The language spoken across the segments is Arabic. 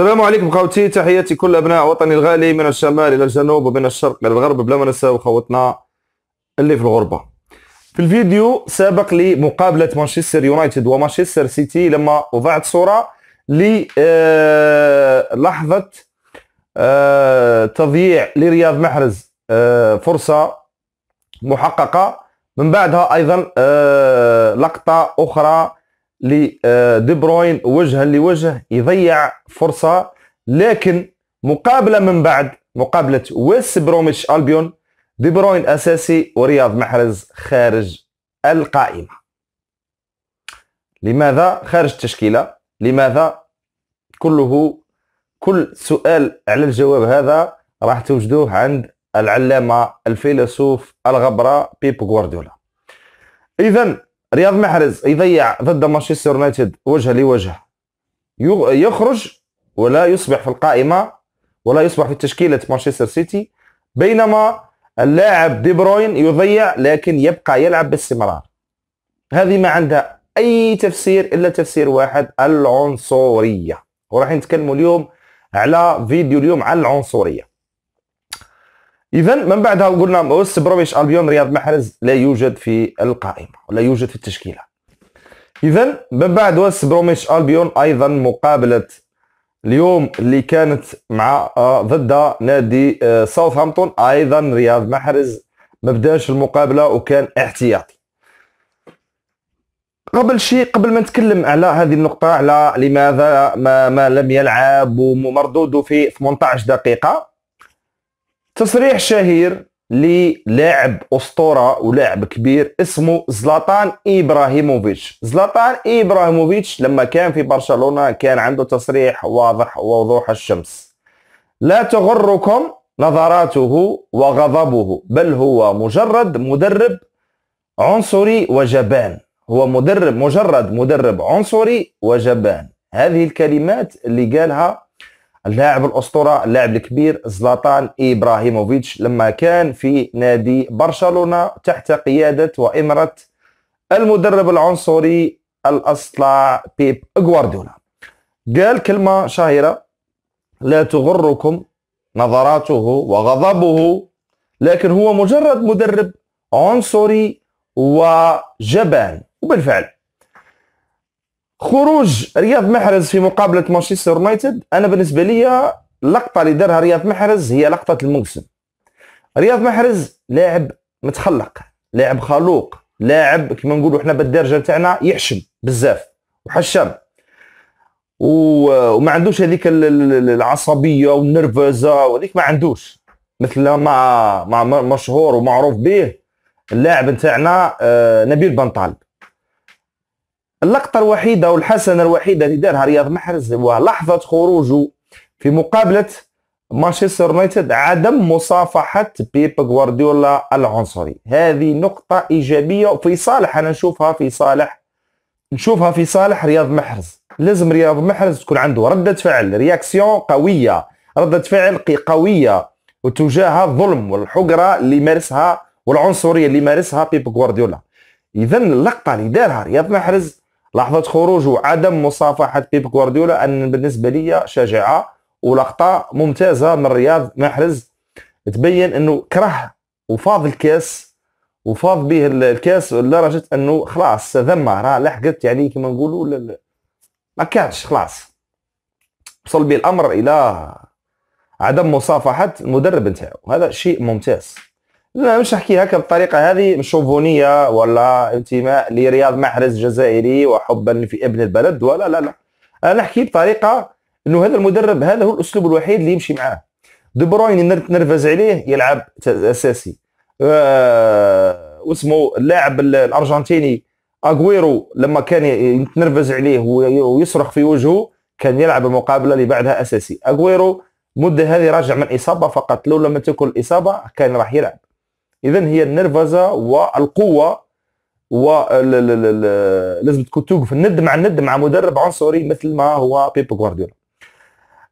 السلام عليكم خوتي تحياتي كل ابناء وطني الغالي من الشمال الى الجنوب ومن الشرق الى الغرب بلا ما نساو خوتنا اللي في الغربه في الفيديو سابق لمقابله مانشستر يونايتد ومانشستر سيتي لما وضعت صوره للحظه آه، آه، تضييع لرياض محرز آه، فرصه محققه من بعدها ايضا لقطه اخرى لدي بروين وجها لوجه يضيع فرصه لكن مقابله من بعد مقابله ويس بروميتش البيون دي بروين اساسي ورياض محرز خارج القائمه لماذا خارج التشكيله لماذا كله كل سؤال على الجواب هذا راح توجدوه عند العلامه الفيلسوف الغبره بيب غوارديولا اذا رياض محرز يضيع ضد مانشستر يونايتد وجه لوجه يخرج ولا يصبح في القائمه ولا يصبح في تشكيله مانشستر سيتي بينما اللاعب دي بروين يضيع لكن يبقى يلعب باستمرار هذه ما عندها اي تفسير الا تفسير واحد العنصريه وراح نتكلم اليوم على فيديو اليوم على العنصريه اذا من بعدها قلنا اوس بروميش البيون رياض محرز لا يوجد في القائمه ولا يوجد في التشكيله اذا من بعد اوس بروميش البيون ايضا مقابله اليوم اللي كانت مع آه، ضد نادي آه، ساوثهامبتون ايضا رياض محرز ما بداش المقابله وكان احتياطي قبل شيء قبل ما نتكلم على هذه النقطة على لماذا ما, ما لم يلعب ومردوده في 18 دقيقة تصريح شهير للاعب اسطوره ولاعب كبير اسمه زلاطان ابراهيموفيتش زلاطان ابراهيموفيتش لما كان في برشلونه كان عنده تصريح واضح ووضوح الشمس لا تغركم نظراته وغضبه بل هو مجرد مدرب عنصري وجبان هو مدرب مجرد مدرب عنصري وجبان هذه الكلمات اللي قالها اللاعب الاسطوره اللاعب الكبير زلاطان ابراهيموفيتش لما كان في نادي برشلونه تحت قياده وامره المدرب العنصري الاصلع بيب غوارديولا قال كلمه شهيره لا تغركم نظراته وغضبه لكن هو مجرد مدرب عنصري وجبان وبالفعل خروج رياض محرز في مقابله مانشستر يونايتد انا بالنسبه لي اللقطه اللي دارها رياض محرز هي لقطه الموسم رياض محرز لاعب متخلق لاعب خلوق لاعب كما نقولوا احنا بالدرجه تاعنا يحشم بزاف وحشام وما عندوش هذيك العصبيه والنرفزه وهذيك ما عندوش مثل ما مع مشهور ومعروف به اللاعب نتاعنا آه، نبيل بنطال اللقطه الوحيده والحسنه الوحيده اللي دارها رياض محرز هو لحظه خروجه في مقابله مانشستر يونايتد عدم مصافحه بيب غوارديولا العنصري هذه نقطه ايجابيه وفي صالح انا نشوفها في صالح نشوفها في صالح رياض محرز لازم رياض محرز تكون عنده رده فعل رياكسيون قويه رده فعل قويه وتجاه الظلم والحقره اللي يمارسها والعنصريه اللي يمارسها بيب غوارديولا اذا اللقطه اللي دارها رياض محرز لحظه خروج وعدم مصافحه بيب غوارديولا ان بالنسبه لي شجاعه ولقطه ممتازه من رياض محرز تبين انه كره وفاض الكاس وفاض به الكاس لدرجه انه خلاص ذمه راه لحقت يعني كما نقولوا ما كانش خلاص وصل به الامر الى عدم مصافحه المدرب نتاعو هذا شيء ممتاز لا مش احكي هكا بالطريقه هذه مش شوفونيه ولا انتماء لرياض محرز جزائري وحبا في ابن البلد ولا لا لا انا نحكي بطريقه انه هذا المدرب هذا هو الاسلوب الوحيد اللي يمشي معاه دي بروين نرفز عليه يلعب اساسي آه، واسمه اللاعب الارجنتيني اغويرو لما كان يتنرفز عليه ويصرخ في وجهه كان يلعب المقابله اللي بعدها اساسي اغويرو مده هذه راجع من اصابه فقط لو لم تكن الاصابه كان راح يلعب اذا هي النرفزه والقوه و لازم تكون توقف الند مع الند مع مدرب عنصري مثل ما هو بيب غوارديولا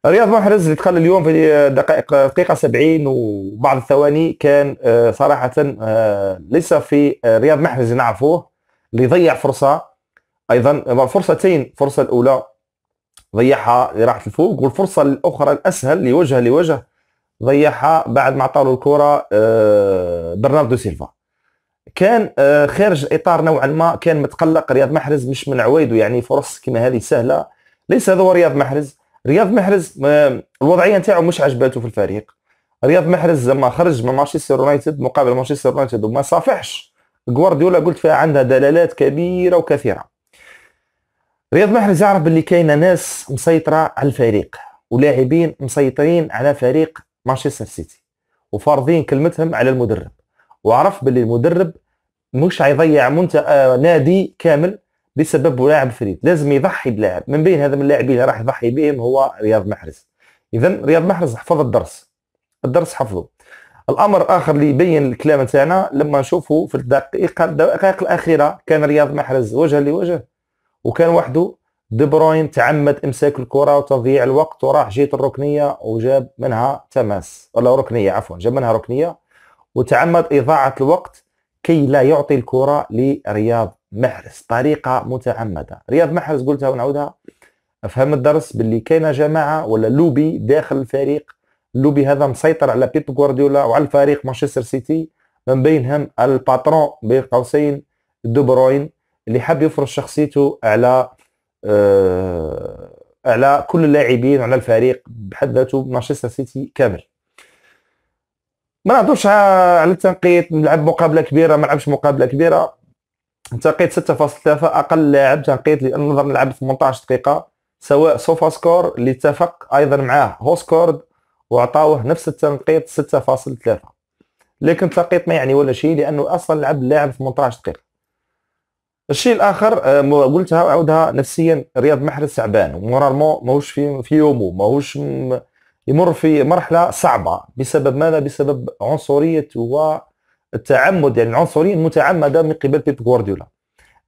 رياض محرز اللي دخل اليوم في دقائق دقيقه 70 وبعض الثواني كان آه، صراحه آه، ليس في آه، رياض محرز اللي نعرفوه اللي ضيع فرصه ايضا فرصتين الفرصه الاولى ضيعها لراحه الفوق والفرصه الاخرى الاسهل لوجه لوجه ضيعها بعد ما عطاله الكره آه، برناردو سيلفا كان آه، خارج الاطار نوعا ما كان متقلق رياض محرز مش من عويده يعني فرص كما هذه سهله ليس هذا هو رياض محرز رياض محرز آه، الوضعيه نتاعو مش عجباته في الفريق رياض محرز لما خرج من مانشستر يونايتد مقابل مانشستر يونايتد وما صافحش غوارديولا قلت فيها عندها دلالات كبيره وكثيره رياض محرز يعرف باللي كاينه ناس مسيطره على الفريق ولاعبين مسيطرين على فريق مانشستر سيتي وفارضين كلمتهم على المدرب وعرف باللي المدرب مش حيضيع منت... آه نادي كامل بسبب لاعب فريد لازم يضحي بلاعب من بين هذا من اللاعبين اللي راح يضحي بهم هو رياض محرز اذا رياض محرز حفظ الدرس الدرس حفظه الامر اخر اللي يبين الكلام تاعنا لما نشوفه في الدقائق الدقائق الاخيره كان رياض محرز وجها لوجه وكان وحده دي بروين تعمد امساك الكره وتضييع الوقت وراح جيت الركنيه وجاب منها تماس ولا ركنيه عفوا جاب منها ركنيه وتعمد اضاعه الوقت كي لا يعطي الكره لرياض محرز طريقه متعمده رياض محرز قلتها ونعودها افهم الدرس باللي كاينه جماعه ولا لوبي داخل الفريق لوبي هذا مسيطر على بيب غوارديولا وعلى الفريق مانشستر سيتي من بينهم الباترون بين قوسين دوبروين بروين اللي حاب يفرض شخصيته على آه، على كل اللاعبين على الفريق بحد ذاته مانشستر سيتي كامل ما نهضرش على التنقيط نلعب مقابله كبيره ما نلعبش مقابله كبيره تنقيط 6.3 اقل لاعب تنقيط لان نظر نلعب 18 دقيقه سواء سوفا سكور اللي اتفق ايضا معاه هو سكورد وعطاوه نفس التنقيط 6.3 لكن التنقيط ما يعني ولا شيء لانه اصلا لعب اللاعب 18 دقيقه الشيء الاخر آه، قلتها وعاودها نفسيا رياض محرز تعبان مورالمون ماهوش في في يومه ماهوش يمر في مرحله صعبه بسبب ماذا بسبب عنصريه والتعمد يعني العنصريه المتعمده من قبل بيب غوارديولا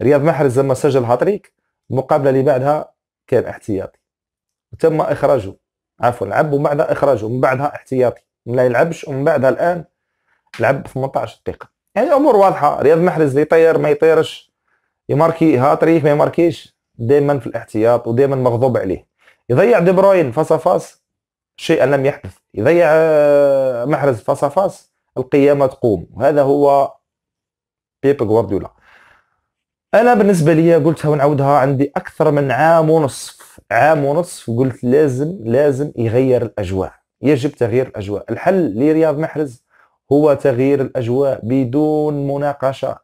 رياض محرز لما سجل هاتريك المقابله اللي بعدها كان احتياطي وتم اخراجه عفوا لعب ومن بعدها اخراجه ومن بعدها احتياطي ما يلعبش ومن بعدها الان لعب 18 دقيقه يعني امور واضحه رياض محرز اللي يطير ما يطيرش يماركي ها ما يماركيش دائما في الاحتياط ودائما مغضوب عليه يضيع دي بروين فاس فاس شيئا لم يحدث يضيع آه، محرز فاس فاس القيامه تقوم هذا هو بيب غوارديولا انا بالنسبه لي قلتها ونعاودها عندي اكثر من عام ونصف عام ونصف قلت لازم لازم يغير الاجواء يجب تغيير الاجواء الحل لرياض محرز هو تغيير الاجواء بدون مناقشه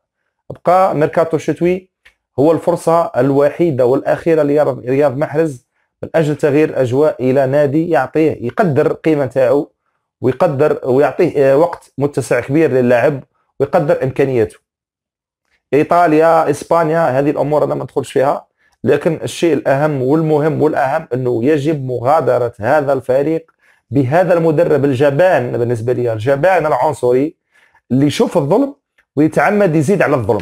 بقى ميركاتو الشتوي هو الفرصة الوحيدة والأخيرة لرياض محرز من أجل تغيير أجواء إلى نادي يعطيه يقدر القيمة تاعو ويقدر ويعطيه آه، وقت متسع كبير للاعب ويقدر إمكانياته إيطاليا إسبانيا هذه الأمور أنا ما ندخلش فيها لكن الشيء الأهم والمهم والأهم أنه يجب مغادرة هذا الفريق بهذا المدرب الجبان بالنسبة لي الجبان العنصري اللي يشوف الظلم ويتعمد يزيد على الظلم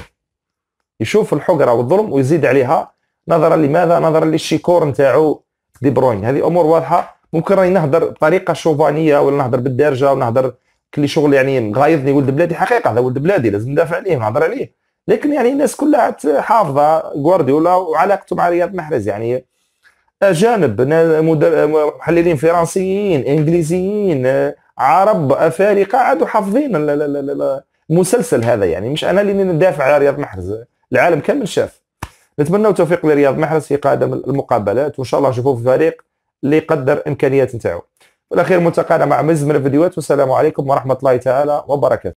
يشوف الحقره والظلم ويزيد عليها نظرا لماذا نظرا للشيكور نتاعو دي بروين هذه امور واضحه ممكن راني نهضر بطريقه شوفانيه ولا نهضر بالدارجه ونهضر كل شغل يعني غايضني ولد بلادي حقيقه هذا ولد بلادي لازم ندافع عليه نهضر عليه لكن يعني الناس كلها حافظه غوارديولا وعلاقته مع رياض محرز يعني اجانب محللين فرنسيين انجليزيين عرب افارقه عادوا حافظين المسلسل هذا يعني مش انا اللي ندافع على رياض محرز العالم كامل شاف نتمنى توفيق لرياض محرز في قادم المقابلات وان شاء الله نشوفوه في فريق اللي يقدر امكانيات نتاعو والاخير ملتقانا مع مزمن الفيديوهات والسلام عليكم ورحمه الله تعالى وبركاته